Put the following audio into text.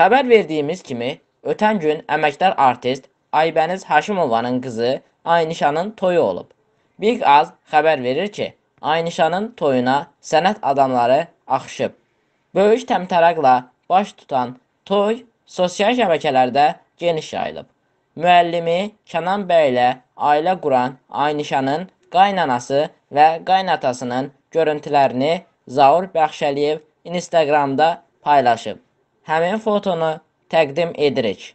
Xəbər verdiyimiz kimi, ötən gün əməkdar artist Aybəniz Haşimovanın qızı Aynişanın toyu olub. Big Az xəbər verir ki, Aynişanın toyuna sənət adamları axışıb. Böyük təmtəraqla baş tutan toy sosial şəbəkələrdə geniş yayılıb. Müəllimi Kənan bəylə ailə quran Aynişanın qaynanası və qaynatasının görüntülərini Zaur Bəxşəliyev Instagramda paylaşıb həmin fotonu təqdim edirik.